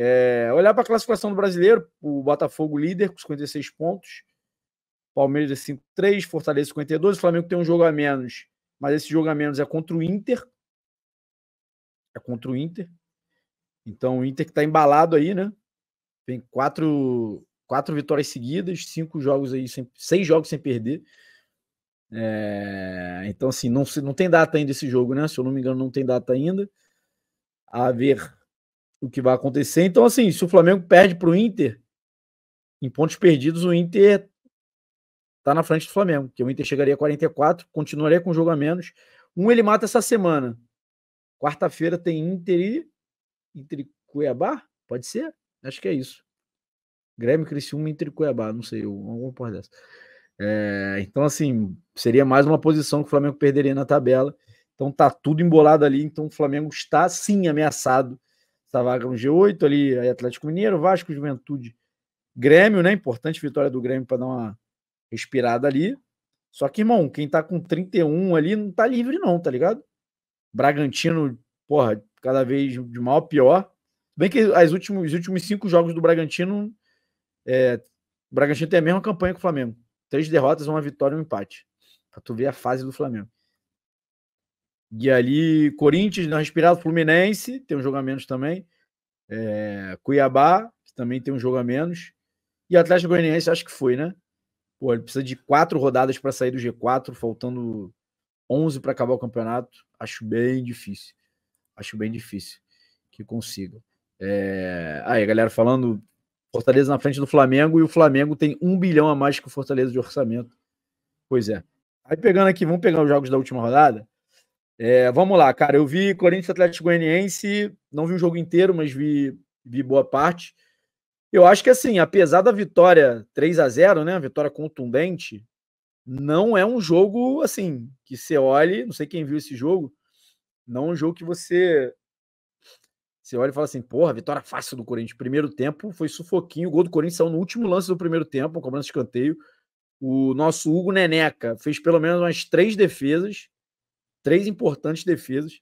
É, olhar para a classificação do brasileiro, o Botafogo líder com 56 pontos, Palmeiras 53, é Fortaleza 52, o Flamengo tem um jogo a menos, mas esse jogo a menos é contra o Inter. É contra o Inter. Então o Inter que está embalado aí, né? Tem quatro, quatro vitórias seguidas, cinco jogos aí, sem, seis jogos sem perder. É, então, assim, não, não tem data ainda esse jogo, né? Se eu não me engano, não tem data ainda. A ver o que vai acontecer. Então, assim, se o Flamengo perde para o Inter, em pontos perdidos, o Inter está na frente do Flamengo, que o Inter chegaria a 44, continuaria com o jogo a menos. Um ele mata essa semana. Quarta-feira tem Inter e, Inter e Cuiabá? Pode ser? Acho que é isso. Grêmio Criciúma Inter e Cuiabá, não sei, alguma porra dessa. É, então, assim, seria mais uma posição que o Flamengo perderia na tabela. Então tá tudo embolado ali. Então o Flamengo está sim ameaçado essa vaga no G8 ali, Atlético Mineiro, Vasco, Juventude, Grêmio, né? Importante vitória do Grêmio para dar uma respirada ali. Só que, irmão, quem tá com 31 ali não tá livre, não, tá ligado? Bragantino, porra, cada vez de mal a pior. Bem que as últimos, os últimos cinco jogos do Bragantino, é, o Bragantino tem a mesma campanha que o Flamengo. Três derrotas, uma vitória e um empate. Pra tu ver a fase do Flamengo. E ali, Corinthians na respirada, Fluminense tem um jogo a menos também. É, Cuiabá, que também tem um jogo a menos. E Atlético Goianiense, acho que foi, né? Pô, ele precisa de quatro rodadas para sair do G4, faltando 11 para acabar o campeonato. Acho bem difícil. Acho bem difícil que consiga. É... Aí, galera, falando Fortaleza na frente do Flamengo e o Flamengo tem um bilhão a mais que o Fortaleza de orçamento. Pois é. Aí pegando aqui, vamos pegar os jogos da última rodada. É, vamos lá, cara. Eu vi Corinthians Atlético Goianiense, não vi o jogo inteiro, mas vi, vi boa parte. Eu acho que assim, apesar da vitória 3 a 0 né? Vitória contundente, não é um jogo assim que você olhe, não sei quem viu esse jogo, não é um jogo que você você olha e fala assim, porra, vitória fácil do Corinthians. Primeiro tempo foi sufoquinho, o gol do Corinthians saiu no último lance do primeiro tempo, cobrança de escanteio. O nosso Hugo Neneca fez pelo menos umas três defesas Três importantes defesas.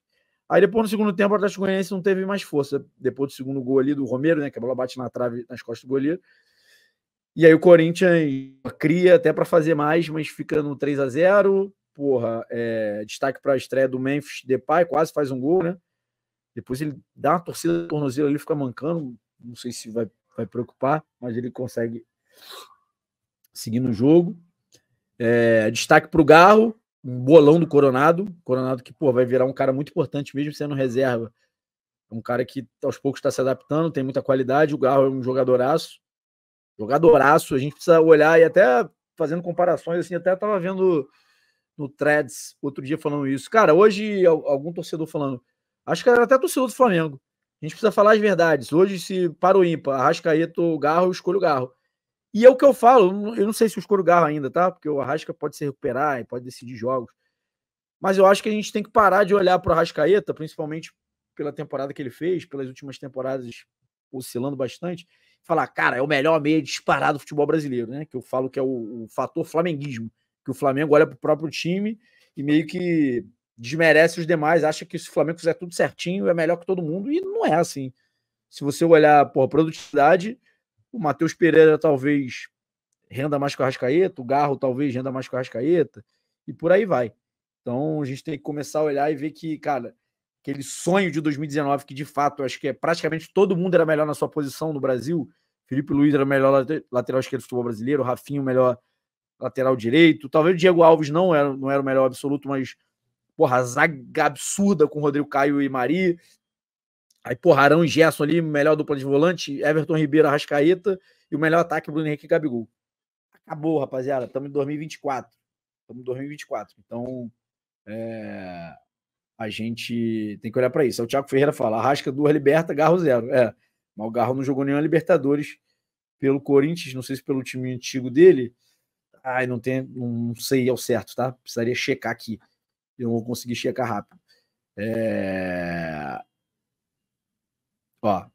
Aí depois, no segundo tempo, o Atlético Goianiense não teve mais força. Depois do segundo gol ali do Romero, né? Que a bola bate na trave, nas costas do goleiro. E aí o Corinthians cria até para fazer mais, mas fica no 3 a 0 Porra, é, destaque para a estreia do Memphis Depay, quase faz um gol, né? Depois ele dá uma torcida no tornozelo ali, fica mancando. Não sei se vai, vai preocupar, mas ele consegue seguir no jogo. É, destaque para o Garro, um bolão do Coronado. Coronado que, pô, vai virar um cara muito importante mesmo sendo reserva. É um cara que aos poucos está se adaptando, tem muita qualidade. O Garro é um jogadoraço. Jogadoraço. A gente precisa olhar e até fazendo comparações, assim, até estava vendo no Threads outro dia falando isso. Cara, hoje algum torcedor falando, acho que era até torcedor do Flamengo. A gente precisa falar as verdades. Hoje, se para o ímpar, Arrascaeta o Garro, eu escolho o Garro. E é o que eu falo, eu não sei se o escuro garra ainda, tá? Porque o Arrasca pode se recuperar e pode decidir jogos. Mas eu acho que a gente tem que parar de olhar para o Arrascaeta, principalmente pela temporada que ele fez, pelas últimas temporadas oscilando bastante, falar, cara, é o melhor meio disparado do futebol brasileiro, né? Que eu falo que é o, o fator flamenguismo, que o Flamengo olha para o próprio time e meio que desmerece os demais, acha que se o Flamengo fizer tudo certinho, é melhor que todo mundo, e não é assim. Se você olhar por produtividade, o Matheus Pereira talvez renda mais com a Rascaeta, o Garro talvez renda mais com a Rascaeta, e por aí vai. Então a gente tem que começar a olhar e ver que, cara, aquele sonho de 2019, que de fato acho que é praticamente todo mundo era melhor na sua posição no Brasil. Felipe Luiz era o melhor lateral esquerdo do futebol brasileiro, o Rafinho o melhor lateral direito. Talvez o Diego Alves não era, não era o melhor absoluto, mas porra, zaga absurda com Rodrigo Caio e Mari. Aí, porra, Arão e Gerson ali, melhor dupla de volante, Everton Ribeiro, Arrascaeta e o melhor ataque, Bruno Henrique e Gabigol. Acabou, rapaziada. Estamos em 2024. Estamos em 2024. Então, é... a gente tem que olhar para isso. É o Thiago Ferreira fala, Arrasca duas liberta, Garro zero. É, mas o Garro não jogou nenhuma Libertadores pelo Corinthians, não sei se pelo time antigo dele. Ai, não, tem, não sei ao certo, tá? Precisaria checar aqui. Eu não vou conseguir checar rápido. É... Ó,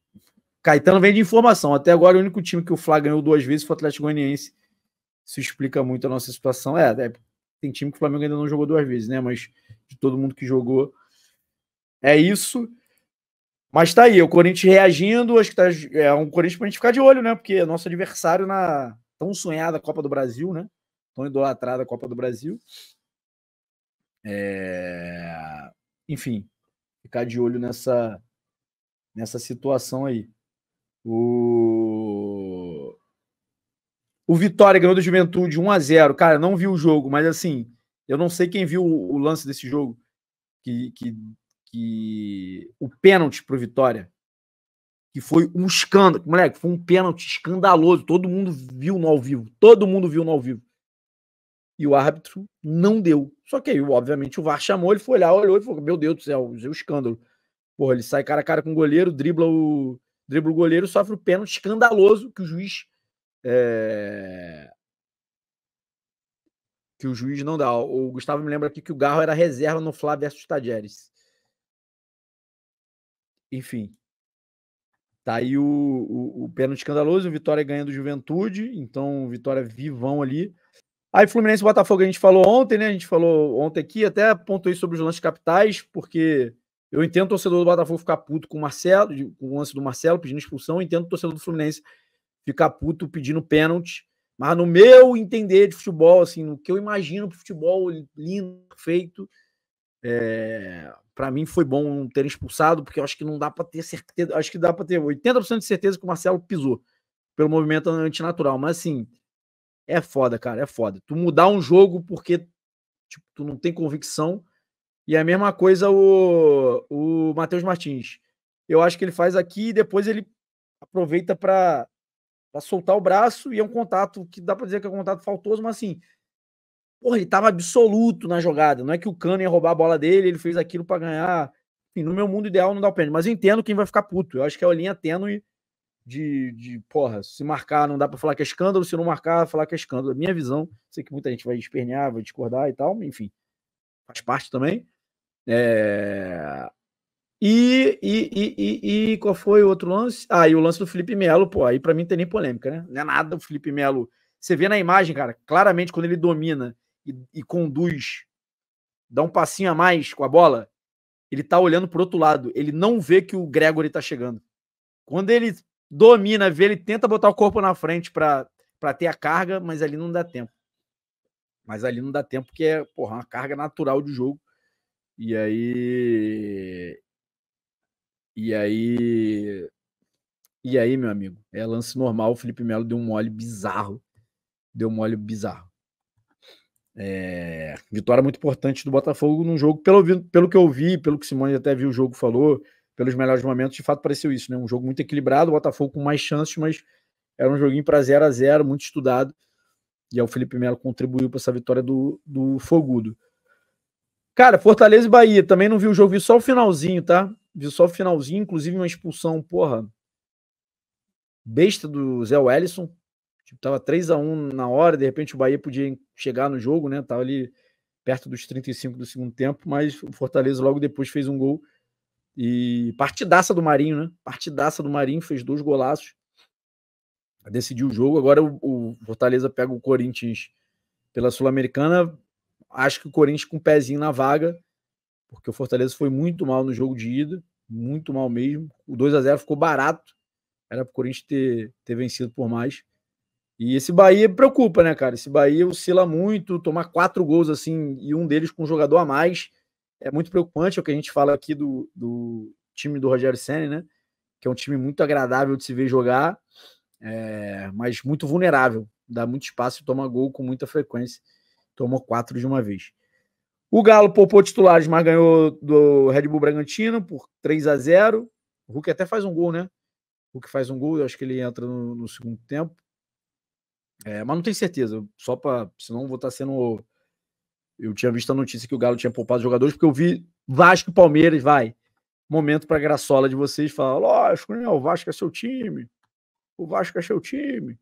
Caetano vem de informação. Até agora, o único time que o Flá ganhou duas vezes foi o Atlético Goianiense. Isso explica muito a nossa situação. É, é, tem time que o Flamengo ainda não jogou duas vezes, né? Mas de todo mundo que jogou, é isso. Mas tá aí, o Corinthians reagindo. Acho que tá, é um Corinthians pra gente ficar de olho, né? Porque é nosso adversário na tão sonhada Copa do Brasil, né? Tão idolatrada Copa do Brasil. É... Enfim, ficar de olho nessa nessa situação aí. O, o Vitória ganhou do Juventude 1 a 0 Cara, não vi o jogo, mas assim, eu não sei quem viu o, lance desse jogo. Que, que, que o pênalti pro Vitória. Que foi um escândalo. Moleque, foi um pênalti escandaloso. Todo mundo viu no ao vivo. Todo mundo viu no ao vivo. E o árbitro não deu. Só que aí, obviamente, o VAR chamou, ele foi olhar olhou e falou: Meu Deus do céu, o é escândalo. Pô, ele sai cara a cara com o goleiro, dribla o, dribla o goleiro, sofre o pênalti escandaloso que o juiz. É... Que o juiz não dá. O Gustavo me lembra aqui que o Garro era reserva no Flá versus Tadjeres. Enfim. Tá aí o, o, o pênalti escandaloso, o Vitória ganhando do Juventude, então Vitória vivão ali. Aí Fluminense e Botafogo a gente falou ontem, né? A gente falou ontem aqui, até pontuei sobre os lances capitais, porque eu entendo o torcedor do Botafogo ficar puto com o Marcelo, com o lance do Marcelo pedindo expulsão, eu entendo o torcedor do Fluminense ficar puto pedindo pênalti, mas no meu entender de futebol, assim, no que eu imagino pro futebol lindo, feito, é, para mim foi bom ter expulsado, porque eu acho que não dá para ter certeza, acho que dá para ter 80% de certeza que o Marcelo pisou pelo movimento antinatural, mas assim, é foda, cara, é foda. Tu mudar um jogo porque tipo, tu não tem convicção, e é a mesma coisa o, o Matheus Martins. Eu acho que ele faz aqui e depois ele aproveita para soltar o braço e é um contato que dá para dizer que é um contato faltoso, mas assim, porra, ele tava absoluto na jogada. Não é que o Cano ia roubar a bola dele, ele fez aquilo para ganhar. Enfim, no meu mundo ideal não dá o pênalti, mas eu entendo quem vai ficar puto. Eu acho que é a linha tênue de, de porra, se marcar não dá para falar que é escândalo, se não marcar, falar que é escândalo. É minha visão, sei que muita gente vai espernear, vai discordar e tal, enfim, faz parte também. É... E, e, e, e, qual foi o outro lance? Ah, e o lance do Felipe Melo, pô, aí para mim não tem nem polêmica, né? Não é nada o Felipe Melo. Você vê na imagem, cara, claramente quando ele domina e, conduz, dá um passinho a mais com a bola, ele tá olhando pro outro lado. Ele não vê que o Gregory tá chegando. Quando ele domina, vê, ele tenta botar o corpo na frente para ter a carga, mas ali não dá tempo. Mas ali não dá tempo, porque é porra, é uma carga natural de jogo e aí. E aí. E aí, meu amigo, é lance normal. O Felipe Melo deu um mole bizarro. Deu um mole bizarro. É, vitória muito importante do Botafogo num jogo, pelo, pelo que eu vi, pelo que o Simone até viu o jogo, falou, pelos melhores momentos, de fato pareceu isso, né? Um jogo muito equilibrado, o Botafogo com mais chances, mas era um joguinho para 0 a 0 muito estudado. E aí o Felipe Melo contribuiu para essa vitória do, do Fogudo. Cara, Fortaleza e Bahia, também não vi o jogo, vi só o finalzinho, tá? Vi só o finalzinho, inclusive uma expulsão, porra, besta do Zé Wellison. Tipo, tava 3 a 1 na hora, de repente o Bahia podia chegar no jogo, né? Tava ali perto dos 35 do segundo tempo, mas o Fortaleza logo depois fez um gol. E partidaça do Marinho, né? Partidaça do Marinho, fez dois golaços. Decidiu o jogo. Agora o, o Fortaleza pega o Corinthians pela Sul-Americana acho que o Corinthians com o um pezinho na vaga, porque o Fortaleza foi muito mal no jogo de ida, muito mal mesmo. O 2 a 0 ficou barato. Era para o Corinthians ter, ter vencido por mais. E esse Bahia preocupa, né, cara? Esse Bahia oscila muito, tomar quatro gols assim e um deles com um jogador a mais é muito preocupante. É o que a gente fala aqui do, do time do Rogério Senna, né? Que é um time muito agradável de se ver jogar, é, mas muito vulnerável, dá muito espaço e toma gol com muita frequência. Tomou quatro de uma vez. O Galo poupou titulares, mas ganhou do Red Bull Bragantino por 3 a 0 O Hulk até faz um gol, né? O Hulk faz um gol, eu acho que ele entra no, no segundo tempo. É, mas não tenho certeza, só para. Senão vou estar tá sendo. Eu tinha visto a notícia que o Galo tinha poupado jogadores, porque eu vi Vasco e Palmeiras, vai. Momento para graçola de vocês falar: lógico, né? O Vasco é seu time. O Vasco é seu time.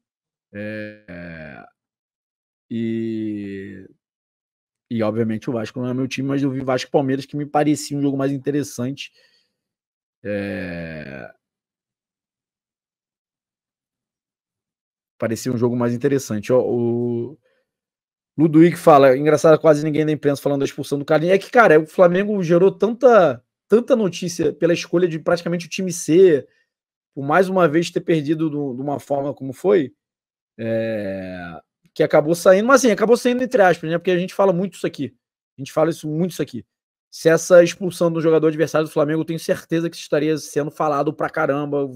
É, e, e obviamente o Vasco não é meu time, mas eu vi Vasco e Palmeiras que me eh, parecia um jogo mais interessante. É... Parecia um jogo mais interessante. O, Ludwig fala, engraçado, quase ninguém da imprensa falando da expulsão do Carlinhos. É que, cara, o Flamengo gerou tanta, tanta notícia pela escolha de praticamente o time C, por mais uma vez ter perdido de uma forma como foi. É que acabou saindo, mas assim, acabou saindo entre aspas, né? Porque a gente fala muito isso aqui. A gente fala isso muito isso aqui. Se essa expulsão do jogador adversário do Flamengo, eu tenho certeza que estaria sendo falado pra caramba.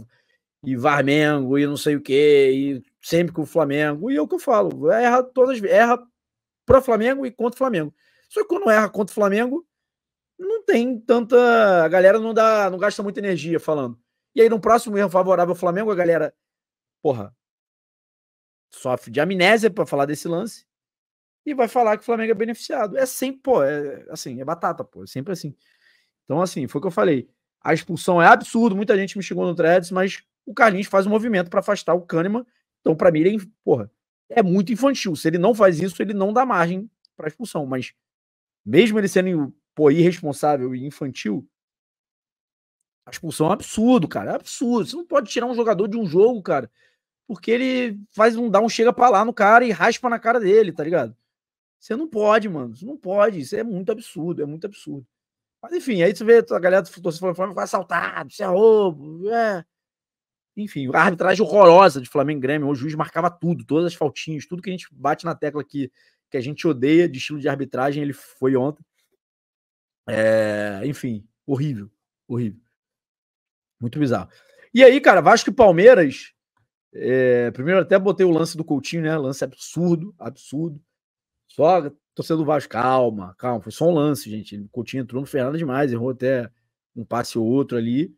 E Varmengo, e não sei o quê, e sempre com o Flamengo. E é o que eu falo, erra todas, erra pro Flamengo e contra o Flamengo. Só que quando erra contra o Flamengo, não tem tanta. A galera não dá, não gasta muita energia falando. E aí, no próximo erro favorável ao Flamengo, a galera. Porra, sofre de amnésia para falar desse lance e vai falar que o Flamengo é beneficiado. É sempre, pô, é assim, é batata, pô, é sempre assim. Então, assim, foi o que eu falei. A expulsão é absurdo, muita gente me xingou no threads, mas o Carlinhos faz um movimento para afastar o Kahneman. Então, para mim, ele é, porra, é muito infantil. Se ele não faz isso, ele não dá margem para expulsão. Mas mesmo ele sendo pô, irresponsável e infantil, a expulsão é um absurdo, cara. É absurdo. Você não pode tirar um jogador de um jogo, cara porque ele faz um, dá um chega pra lá no cara e raspa na cara dele, tá ligado? Você não pode, mano. Você não pode. Isso é muito absurdo, é muito absurdo. Mas enfim, aí você vê a galera do torcedor Flamengo foi assaltado, isso é roubo, é. Enfim, a arbitragem horrorosa de Flamengo Grêmio. O juiz marcava tudo, todas as faltinhas, tudo que a gente bate na tecla aqui, que a gente odeia de estilo de arbitragem, ele foi ontem. É, enfim, horrível, horrível. Muito bizarro. E aí, cara, Vasco e Palmeiras é, primeiro até botei o lance do Coutinho, né? Lance absurdo, absurdo. Só torcedor do Vasco, calma, calma. Foi só um lance, gente. O Coutinho entrou no Fernando demais, errou até um passe ou outro ali.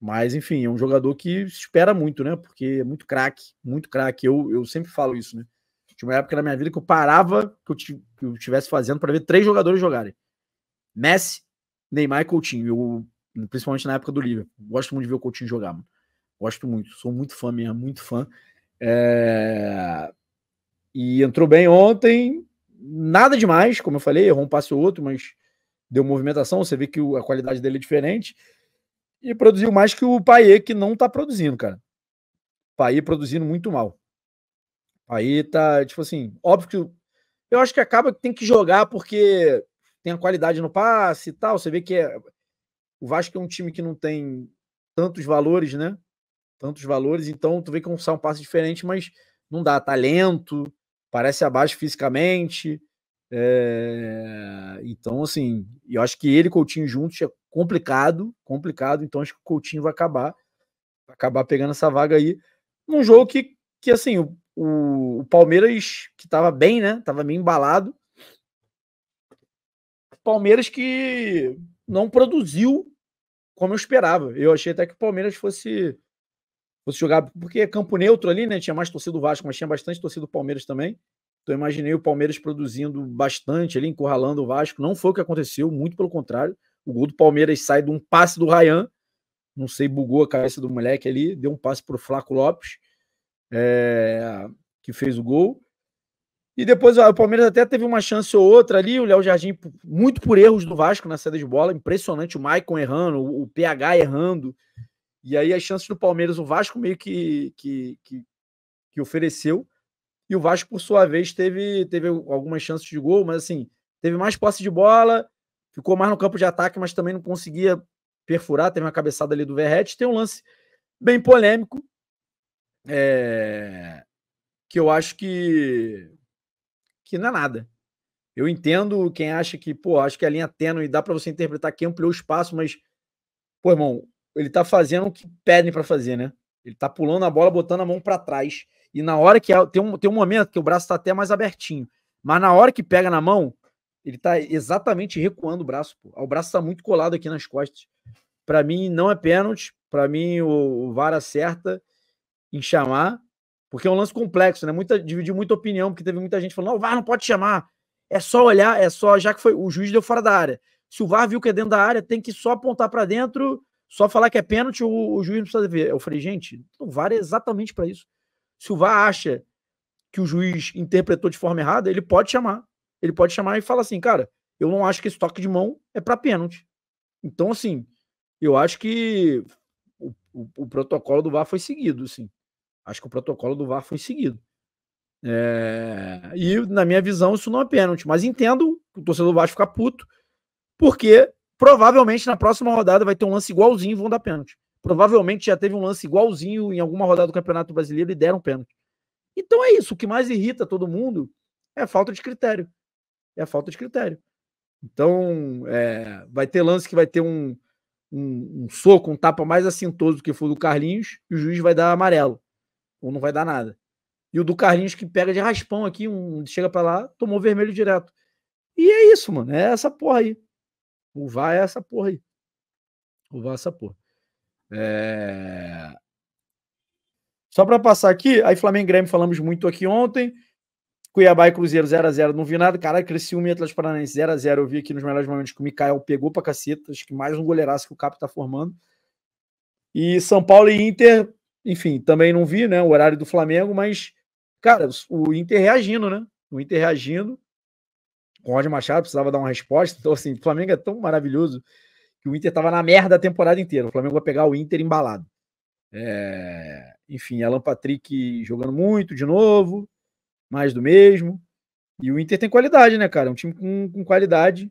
Mas, enfim, é um jogador que espera muito, né? Porque é muito craque, muito craque. Eu, eu sempre falo isso, né? Tinha uma época na minha vida que eu parava que eu, que eu estivesse fazendo para ver três jogadores jogarem: Messi, Neymar e Coutinho. Eu, principalmente na época do Liverpool. Gosto muito de ver o Coutinho jogar, mano. Gosto muito, sou muito fã mesmo, muito fã. É... E entrou bem ontem, nada demais, como eu falei, errou um passe ou outro, mas deu movimentação, você vê que a qualidade dele é diferente. E produziu mais que o Paê, que não tá produzindo, cara. Paê produzindo muito mal. Aí tá, tipo assim, óbvio que eu acho que acaba que tem que jogar porque tem a qualidade no passe e tal. Você vê que é, o Vasco é um time que não tem tantos valores, né? tantos valores, então tu vê que é um, sai um diferente, mas não dá, tá lento, parece abaixo fisicamente. É... Então, assim, eu acho que ele e Coutinho juntos é complicado, complicado, então acho que o Coutinho vai acabar, vai acabar pegando essa vaga aí, num jogo que, que assim, o, o, o Palmeiras, que tava bem, né, tava meio embalado, Palmeiras que não produziu como eu esperava. Eu achei até que o Palmeiras fosse fosse jogar, porque é campo neutro ali, né? Tinha mais torcida do Vasco, mas tinha bastante torcida do Palmeiras também. Então eu imaginei o Palmeiras produzindo bastante ali, encurralando o Vasco. Não foi o que aconteceu, muito pelo contrário. O gol do Palmeiras sai de um passe do Rayan. Não sei, bugou a cabeça do moleque ali, deu um passe para o Flaco Lopes, é, que fez o gol. E depois o Palmeiras até teve uma chance ou outra ali, o Léo Jardim, muito por erros do Vasco na saída de bola, impressionante o Maicon errando, o PH errando. E aí as chances do Palmeiras, o Vasco meio que, que, que, que ofereceu. E o Vasco, por sua vez, teve, teve algumas chances de gol, mas assim, teve mais posse de bola, ficou mais no campo de ataque, mas também não conseguia perfurar. Teve uma cabeçada ali do Verrete. Tem um lance bem polêmico, é, que eu acho que, que não é nada. Eu entendo quem acha que, pô, acho que a linha tênue dá para você interpretar quem ampliou o espaço, mas, pô, irmão, ele tá fazendo o que pedem para fazer, né? Ele tá pulando a bola, botando a mão para trás. E na hora que é, tem um, tem um momento que o braço tá até mais abertinho, mas na hora que pega na mão, ele tá exatamente recuando o braço, pô. O braço tá muito colado aqui nas costas. Para mim não é pênalti, para mim o, o VAR acerta em chamar, porque é um lance complexo, né? Muita dividiu muita opinião, porque teve muita gente falando: "Não, o VAR não pode chamar". É só olhar, é só já que foi o juiz deu fora da área. Se o VAR viu que é dentro da área, tem que só apontar para dentro só falar que é pênalti, o, o juiz não precisa ver. Eu falei, gente, o VAR é exatamente para isso. Se o VAR acha que o juiz interpretou de forma errada, ele pode chamar. Ele pode chamar e falar assim, cara, eu não acho que esse toque de mão é para pênalti. Então, assim, eu acho que o, o, o, protocolo do VAR foi seguido, sim. Acho que o protocolo do VAR foi seguido. É... E, na minha visão, isso não é pênalti. Mas entendo que o torcedor do Vasco ficar puto, porque Provavelmente na próxima rodada vai ter um lance igualzinho e vão dar pênalti. Provavelmente já teve um lance igualzinho em alguma rodada do Campeonato Brasileiro e deram pênalti. Então é isso. O que mais irrita todo mundo é a falta de critério. É a falta de critério. Então é, vai ter lance que vai ter um, um, um soco, um tapa mais assintoso do que o do Carlinhos e o juiz vai dar amarelo. Ou não vai dar nada. E o do Carlinhos que pega de raspão aqui, um chega para lá, tomou vermelho direto. E é isso, mano. É essa porra aí. O VAR é essa porra aí. O VAR é essa porra. É... Só para passar aqui, aí Flamengo e Grêmio falamos muito aqui ontem. Cuiabá e Cruzeiro 0x0, não vi nada. Caralho, Criciúma e Atlético Paranaense 0x0. Eu vi aqui nos melhores momentos que o Mikael pegou pra caceta. Acho que mais um goleiraço que o Capo tá formando. E São Paulo e Inter, enfim, também não vi, né? O horário do Flamengo, mas, cara, o Inter reagindo, né? O Inter reagindo com o Roger Machado, precisava dar uma resposta. Então, assim, o Flamengo é tão maravilhoso que o Inter estava na merda a temporada inteira. O Flamengo vai pegar o Inter embalado. É... Enfim, Alan Patrick jogando muito de novo, mais do mesmo. E o Inter tem qualidade, né, cara? É um time com, com qualidade.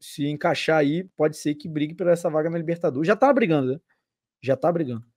Se encaixar aí, pode ser que brigue por essa vaga na Libertadores. Já tá brigando, né? Já tá brigando.